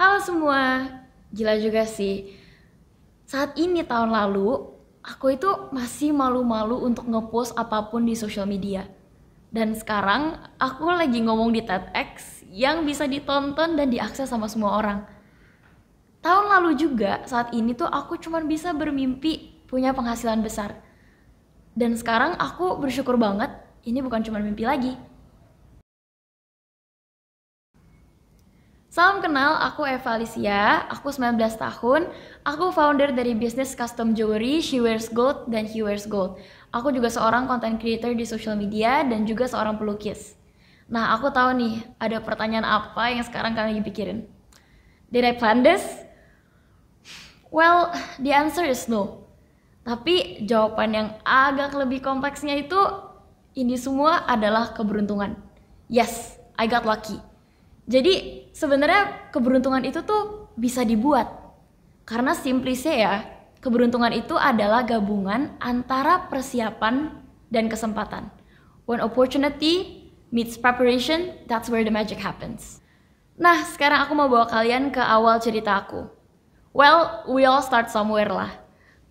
Halo semua, gila juga sih. Saat ini tahun lalu, aku itu masih malu-malu untuk ngepost apapun di sosial media. Dan sekarang aku lagi ngomong di TEDx yang bisa ditonton dan diakses sama semua orang. Tahun lalu juga saat ini tuh aku cuma bisa bermimpi punya penghasilan besar. Dan sekarang aku bersyukur banget ini bukan cuma mimpi lagi, Salam kenal, aku Eva Alicia, aku 19 tahun, aku founder dari bisnis custom jewelry She Wears Gold dan He Wears Gold. Aku juga seorang content creator di social media dan juga seorang pelukis. Nah, aku tahu nih, ada pertanyaan apa yang sekarang kalian lagi pikirin. Did I plan this? Well, the answer is no. Tapi jawaban yang agak lebih kompleksnya itu, ini semua adalah keberuntungan. Yes, I got lucky jadi sebenarnya keberuntungan itu tuh bisa dibuat. Karena simplisnya ya, keberuntungan itu adalah gabungan antara persiapan dan kesempatan. When opportunity meets preparation, that's where the magic happens. Nah, sekarang aku mau bawa kalian ke awal cerita aku. Well, we all start somewhere lah.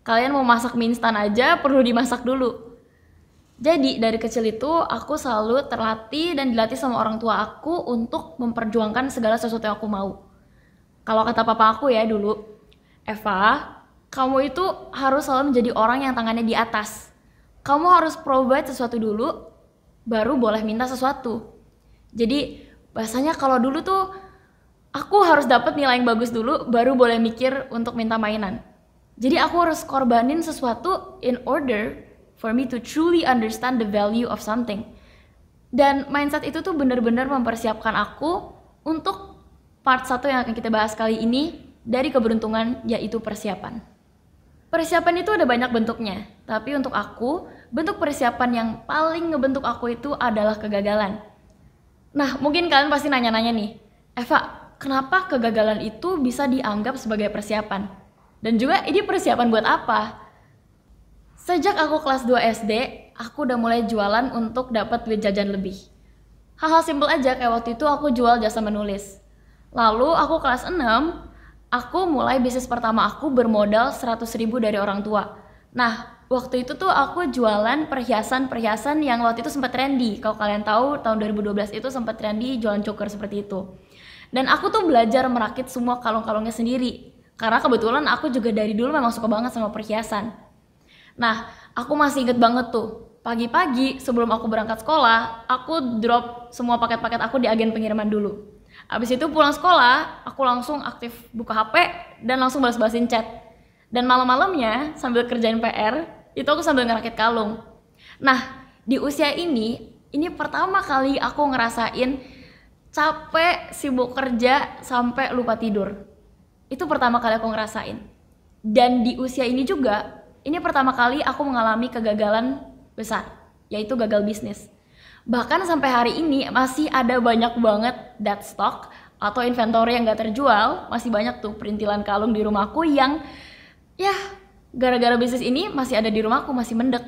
Kalian mau masak mie instan aja perlu dimasak dulu jadi dari kecil itu aku selalu terlatih dan dilatih sama orang tua aku untuk memperjuangkan segala sesuatu yang aku mau. Kalau kata papa aku ya dulu, Eva, kamu itu harus selalu menjadi orang yang tangannya di atas. Kamu harus provide sesuatu dulu, baru boleh minta sesuatu. Jadi bahasanya kalau dulu tuh aku harus dapat nilai yang bagus dulu, baru boleh mikir untuk minta mainan. Jadi aku harus korbanin sesuatu in order for me to truly understand the value of something. Dan mindset itu tuh bener-bener mempersiapkan aku untuk part satu yang akan kita bahas kali ini dari keberuntungan yaitu persiapan. Persiapan itu ada banyak bentuknya, tapi untuk aku, bentuk persiapan yang paling ngebentuk aku itu adalah kegagalan. Nah, mungkin kalian pasti nanya-nanya nih, Eva, kenapa kegagalan itu bisa dianggap sebagai persiapan? Dan juga ini persiapan buat apa? Sejak aku kelas 2 SD, aku udah mulai jualan untuk dapat duit jajan lebih. Hal-hal simpel aja kayak waktu itu aku jual jasa menulis. Lalu aku kelas 6, aku mulai bisnis pertama aku bermodal 100.000 dari orang tua. Nah, waktu itu tuh aku jualan perhiasan-perhiasan yang waktu itu sempat trendy. Kalau kalian tahu tahun 2012 itu sempat trendy jualan choker seperti itu. Dan aku tuh belajar merakit semua kalung-kalungnya sendiri. Karena kebetulan aku juga dari dulu memang suka banget sama perhiasan. Nah, aku masih inget banget tuh. Pagi-pagi sebelum aku berangkat sekolah, aku drop semua paket-paket aku di agen pengiriman dulu. Abis itu pulang sekolah, aku langsung aktif buka HP dan langsung balas-balasin chat. Dan malam-malamnya sambil kerjain PR, itu aku sambil ngerakit kalung. Nah, di usia ini, ini pertama kali aku ngerasain capek, sibuk kerja, sampai lupa tidur. Itu pertama kali aku ngerasain. Dan di usia ini juga, ini pertama kali aku mengalami kegagalan besar, yaitu gagal bisnis. Bahkan sampai hari ini masih ada banyak banget dead stock atau inventory yang gak terjual, masih banyak tuh perintilan kalung di rumahku yang ya gara-gara bisnis ini masih ada di rumahku, masih mendek.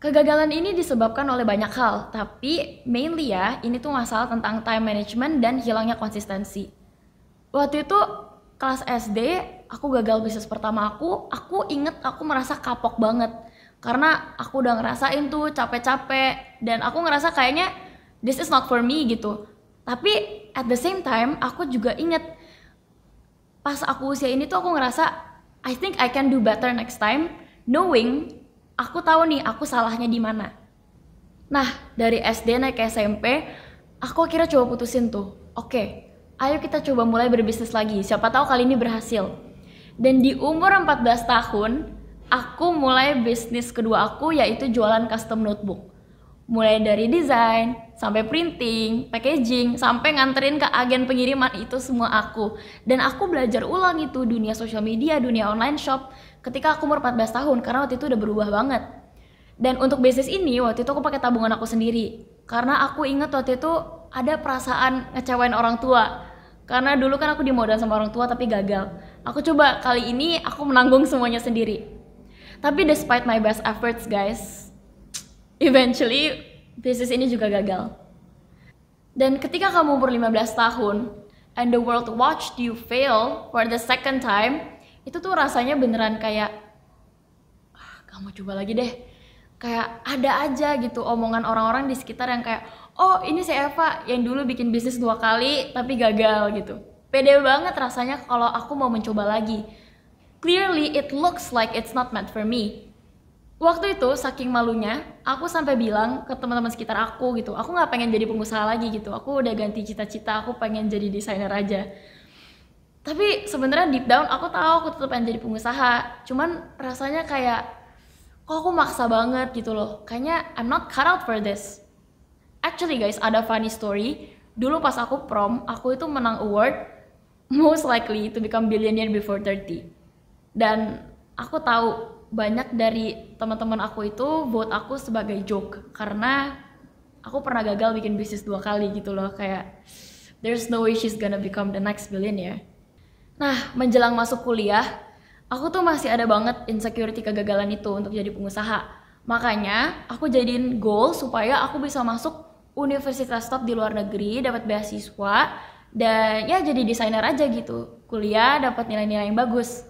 Kegagalan ini disebabkan oleh banyak hal, tapi mainly ya, ini tuh masalah tentang time management dan hilangnya konsistensi. Waktu itu kelas SD aku gagal bisnis pertama aku aku inget aku merasa kapok banget karena aku udah ngerasain tuh capek-capek dan aku ngerasa kayaknya this is not for me gitu tapi at the same time aku juga inget pas aku usia ini tuh aku ngerasa I think I can do better next time knowing aku tahu nih aku salahnya di mana. Nah, dari SD naik ke SMP, aku kira coba putusin tuh. Oke, okay, ayo kita coba mulai berbisnis lagi. Siapa tahu kali ini berhasil. Dan di umur 14 tahun, aku mulai bisnis kedua aku yaitu jualan custom notebook. Mulai dari desain, sampai printing, packaging, sampai nganterin ke agen pengiriman itu semua aku. Dan aku belajar ulang itu dunia sosial media, dunia online shop ketika aku umur 14 tahun karena waktu itu udah berubah banget. Dan untuk bisnis ini waktu itu aku pakai tabungan aku sendiri. Karena aku inget waktu itu ada perasaan ngecewain orang tua karena dulu kan aku dimodal sama orang tua tapi gagal aku coba kali ini aku menanggung semuanya sendiri tapi despite my best efforts guys eventually bisnis ini juga gagal dan ketika kamu umur 15 tahun and the world watched you fail for the second time itu tuh rasanya beneran kayak ah, kamu coba lagi deh kayak ada aja gitu omongan orang-orang di sekitar yang kayak oh ini si Eva yang dulu bikin bisnis dua kali tapi gagal gitu pede banget rasanya kalau aku mau mencoba lagi clearly it looks like it's not meant for me waktu itu saking malunya aku sampai bilang ke teman-teman sekitar aku gitu aku nggak pengen jadi pengusaha lagi gitu aku udah ganti cita-cita aku pengen jadi desainer aja tapi sebenarnya deep down aku tahu aku tetap pengen jadi pengusaha cuman rasanya kayak kok aku maksa banget gitu loh kayaknya I'm not cut out for this Actually guys, ada funny story. Dulu pas aku prom, aku itu menang award most likely to become billionaire before 30. Dan aku tahu banyak dari teman-teman aku itu vote aku sebagai joke karena aku pernah gagal bikin bisnis dua kali gitu loh kayak there's no way she's gonna become the next billionaire. Nah, menjelang masuk kuliah, aku tuh masih ada banget insecurity kegagalan itu untuk jadi pengusaha. Makanya aku jadiin goal supaya aku bisa masuk universitas top di luar negeri, dapat beasiswa dan ya jadi desainer aja gitu. Kuliah dapat nilai-nilai yang bagus.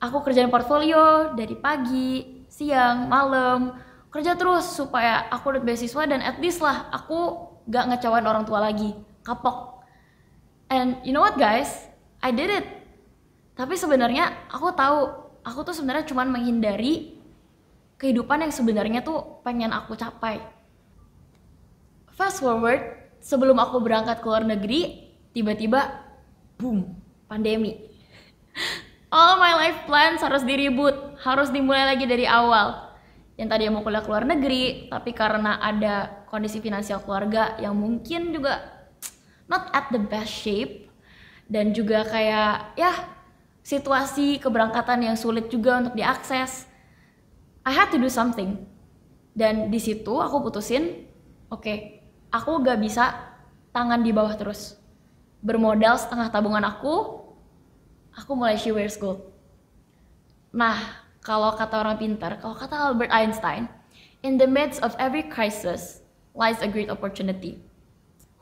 Aku kerjain portfolio dari pagi, siang, malam, kerja terus supaya aku dapat beasiswa dan at least lah aku gak ngecewain orang tua lagi, kapok. And you know what guys, I did it. Tapi sebenarnya aku tahu aku tuh sebenarnya cuman menghindari kehidupan yang sebenarnya tuh pengen aku capai Fast forward, sebelum aku berangkat ke luar negeri, tiba-tiba boom, pandemi. All my life plans harus diribut, harus dimulai lagi dari awal. Yang tadi mau kuliah ke luar negeri, tapi karena ada kondisi finansial keluarga yang mungkin juga not at the best shape dan juga kayak ya situasi keberangkatan yang sulit juga untuk diakses. I had to do something. Dan di situ aku putusin, oke, okay, aku gak bisa tangan di bawah terus bermodal setengah tabungan aku aku mulai she wears gold nah kalau kata orang pintar kalau kata Albert Einstein in the midst of every crisis lies a great opportunity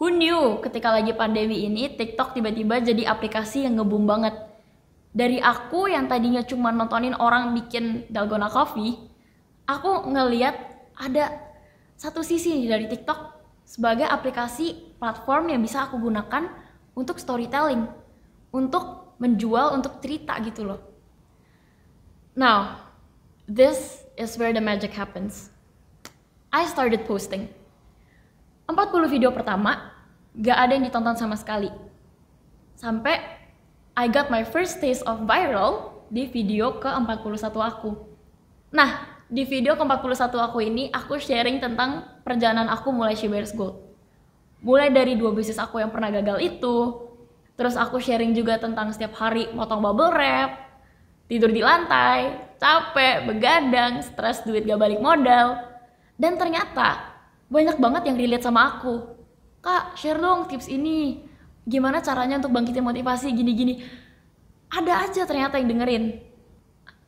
who knew ketika lagi pandemi ini TikTok tiba-tiba jadi aplikasi yang ngebum banget dari aku yang tadinya cuma nontonin orang bikin dalgona coffee, aku ngeliat ada satu sisi dari TikTok sebagai aplikasi platform yang bisa aku gunakan untuk storytelling, untuk menjual, untuk cerita gitu loh. Now, this is where the magic happens. I started posting. 40 video pertama, gak ada yang ditonton sama sekali. Sampai I got my first taste of viral di video ke-41 aku. Nah, di video ke-41 aku ini, aku sharing tentang perjalanan aku mulai She Bears Gold. Mulai dari dua bisnis aku yang pernah gagal itu, terus aku sharing juga tentang setiap hari motong bubble wrap, tidur di lantai, capek, begadang, stres duit gak balik modal. Dan ternyata banyak banget yang relate sama aku. Kak, share dong tips ini. Gimana caranya untuk bangkitin motivasi gini-gini. Ada aja ternyata yang dengerin.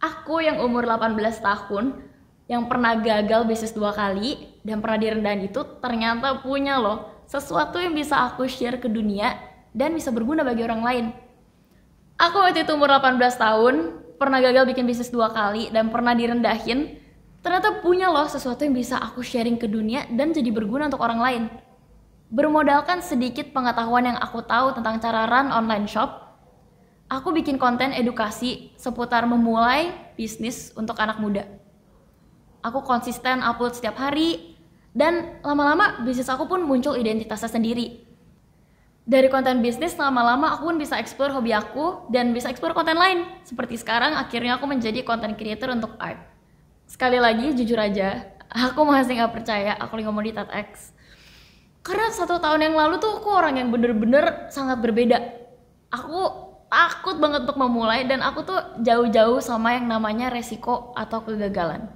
Aku yang umur 18 tahun yang pernah gagal bisnis dua kali dan pernah direndahin itu ternyata punya loh sesuatu yang bisa aku share ke dunia dan bisa berguna bagi orang lain. Aku waktu itu umur 18 tahun, pernah gagal bikin bisnis dua kali dan pernah direndahin, ternyata punya loh sesuatu yang bisa aku sharing ke dunia dan jadi berguna untuk orang lain. Bermodalkan sedikit pengetahuan yang aku tahu tentang cara run online shop, aku bikin konten edukasi seputar memulai bisnis untuk anak muda aku konsisten upload setiap hari dan lama-lama bisnis aku pun muncul identitasnya sendiri dari konten bisnis lama-lama aku pun bisa explore hobi aku dan bisa explore konten lain seperti sekarang akhirnya aku menjadi konten creator untuk art sekali lagi jujur aja aku masih nggak percaya aku lagi di TEDx karena satu tahun yang lalu tuh aku orang yang bener-bener sangat berbeda aku takut banget untuk memulai dan aku tuh jauh-jauh sama yang namanya resiko atau kegagalan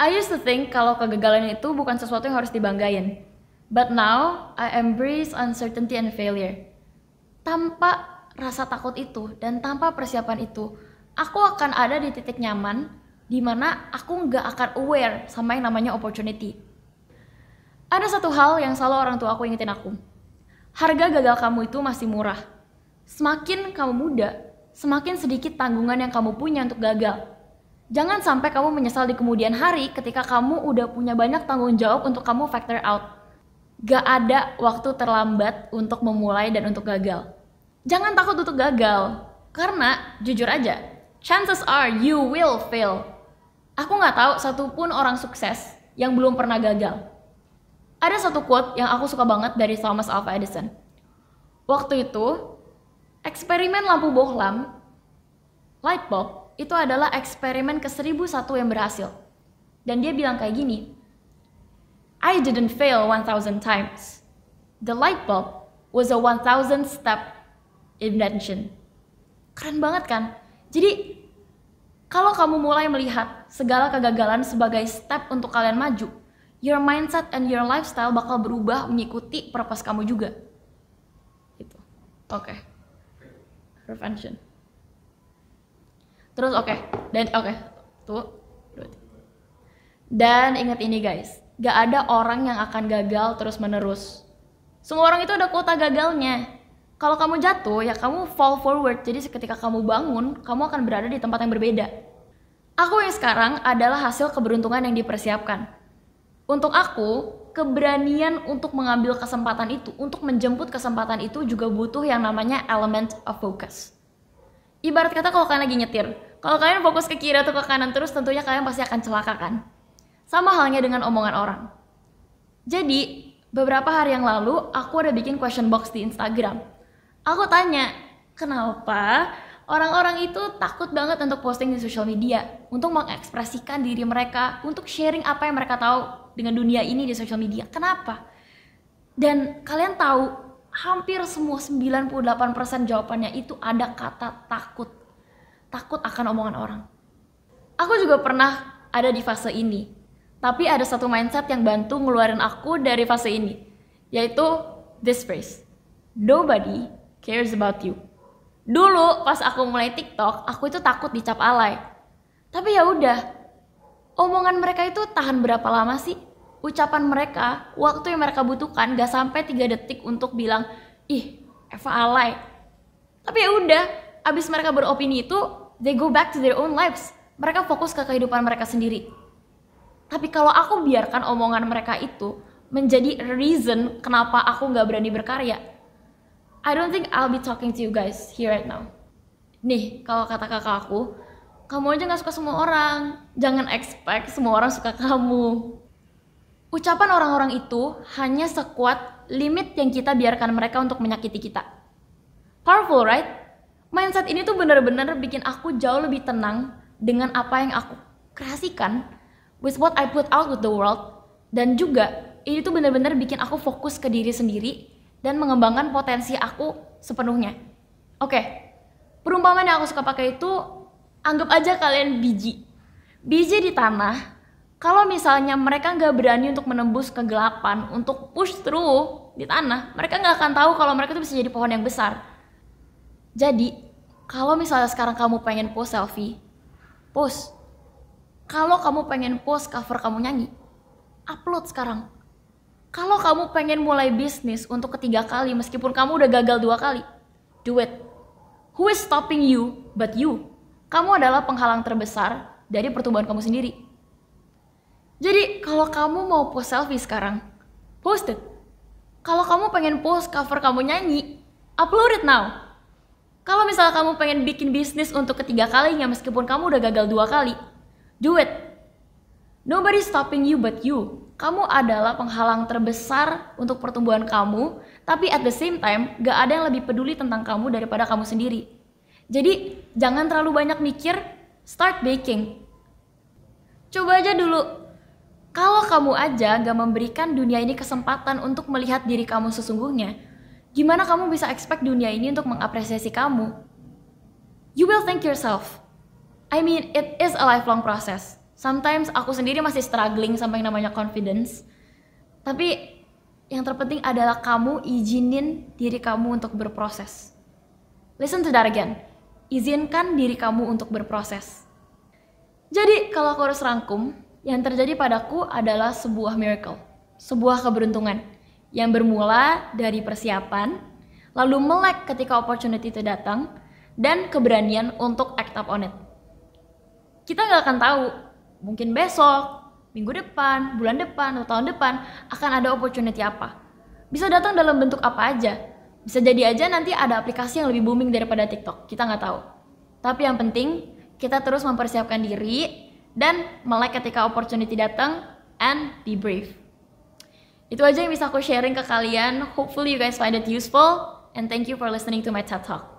I used to think kalau kegagalan itu bukan sesuatu yang harus dibanggain. But now, I embrace uncertainty and failure. Tanpa rasa takut itu dan tanpa persiapan itu, aku akan ada di titik nyaman di mana aku nggak akan aware sama yang namanya opportunity. Ada satu hal yang selalu orang tua aku ingetin aku. Harga gagal kamu itu masih murah. Semakin kamu muda, semakin sedikit tanggungan yang kamu punya untuk gagal. Jangan sampai kamu menyesal di kemudian hari ketika kamu udah punya banyak tanggung jawab untuk kamu factor out. Gak ada waktu terlambat untuk memulai dan untuk gagal. Jangan takut untuk gagal, karena jujur aja, chances are you will fail. Aku nggak tahu satupun orang sukses yang belum pernah gagal. Ada satu quote yang aku suka banget dari Thomas Alva Edison. Waktu itu, eksperimen lampu bohlam, light bulb, itu adalah eksperimen ke-1001 yang berhasil. Dan dia bilang kayak gini, I didn't fail 1000 times. The light bulb was a 1000 step invention. Keren banget kan? Jadi, kalau kamu mulai melihat segala kegagalan sebagai step untuk kalian maju, your mindset and your lifestyle bakal berubah mengikuti purpose kamu juga. Gitu. Oke. Okay. Prevention. Terus oke, okay. dan oke, okay. tuh. Dan ingat ini guys, gak ada orang yang akan gagal terus menerus. Semua orang itu ada kuota gagalnya. Kalau kamu jatuh, ya kamu fall forward. Jadi ketika kamu bangun, kamu akan berada di tempat yang berbeda. Aku yang sekarang adalah hasil keberuntungan yang dipersiapkan. Untuk aku, keberanian untuk mengambil kesempatan itu, untuk menjemput kesempatan itu juga butuh yang namanya element of focus ibarat kata kalau kalian lagi nyetir, kalau kalian fokus ke kiri atau ke kanan terus tentunya kalian pasti akan celaka kan? Sama halnya dengan omongan orang. Jadi, beberapa hari yang lalu aku udah bikin question box di Instagram. Aku tanya, kenapa orang-orang itu takut banget untuk posting di social media, untuk mengekspresikan diri mereka, untuk sharing apa yang mereka tahu dengan dunia ini di social media. Kenapa? Dan kalian tahu hampir semua 98% jawabannya itu ada kata takut. Takut akan omongan orang. Aku juga pernah ada di fase ini. Tapi ada satu mindset yang bantu ngeluarin aku dari fase ini, yaitu this phrase. Nobody cares about you. Dulu pas aku mulai TikTok, aku itu takut dicap alay. Tapi ya udah, omongan mereka itu tahan berapa lama sih? ucapan mereka, waktu yang mereka butuhkan gak sampai tiga detik untuk bilang, ih Eva alay. Tapi ya udah, abis mereka beropini itu, they go back to their own lives. Mereka fokus ke kehidupan mereka sendiri. Tapi kalau aku biarkan omongan mereka itu menjadi reason kenapa aku nggak berani berkarya, I don't think I'll be talking to you guys here right now. Nih, kalau kata kakak aku, kamu aja nggak suka semua orang. Jangan expect semua orang suka kamu Ucapan orang-orang itu hanya sekuat limit yang kita biarkan mereka untuk menyakiti kita. Powerful, right? Mindset ini tuh bener-bener bikin aku jauh lebih tenang dengan apa yang aku kreasikan with what I put out with the world dan juga ini tuh bener-bener bikin aku fokus ke diri sendiri dan mengembangkan potensi aku sepenuhnya. Oke, okay. perumpamaan yang aku suka pakai itu anggap aja kalian biji. Biji di tanah kalau misalnya mereka nggak berani untuk menembus kegelapan, untuk push through di tanah, mereka nggak akan tahu kalau mereka itu bisa jadi pohon yang besar. Jadi, kalau misalnya sekarang kamu pengen post selfie, post. Kalau kamu pengen post cover kamu nyanyi, upload sekarang. Kalau kamu pengen mulai bisnis untuk ketiga kali meskipun kamu udah gagal dua kali, do it. Who is stopping you but you? Kamu adalah penghalang terbesar dari pertumbuhan kamu sendiri jadi kalau kamu mau post selfie sekarang, post it. Kalau kamu pengen post cover kamu nyanyi, upload it now. Kalau misalnya kamu pengen bikin bisnis untuk ketiga kalinya meskipun kamu udah gagal dua kali, do it. Nobody stopping you but you. Kamu adalah penghalang terbesar untuk pertumbuhan kamu, tapi at the same time gak ada yang lebih peduli tentang kamu daripada kamu sendiri. Jadi jangan terlalu banyak mikir, start baking. Coba aja dulu kalau kamu aja gak memberikan dunia ini kesempatan untuk melihat diri kamu sesungguhnya, gimana kamu bisa expect dunia ini untuk mengapresiasi kamu? You will thank yourself. I mean, it is a lifelong process. Sometimes aku sendiri masih struggling sampai yang namanya confidence. Tapi yang terpenting adalah kamu izinin diri kamu untuk berproses. Listen to that again. Izinkan diri kamu untuk berproses. Jadi, kalau aku harus rangkum, yang terjadi padaku adalah sebuah miracle, sebuah keberuntungan yang bermula dari persiapan, lalu melek ketika opportunity itu datang, dan keberanian untuk act up on it. Kita nggak akan tahu, mungkin besok, minggu depan, bulan depan, atau tahun depan akan ada opportunity apa. Bisa datang dalam bentuk apa aja. Bisa jadi aja nanti ada aplikasi yang lebih booming daripada TikTok, kita nggak tahu. Tapi yang penting, kita terus mempersiapkan diri dan melek ketika opportunity datang and be brave. Itu aja yang bisa aku sharing ke kalian. Hopefully you guys find it useful and thank you for listening to my TED Talk.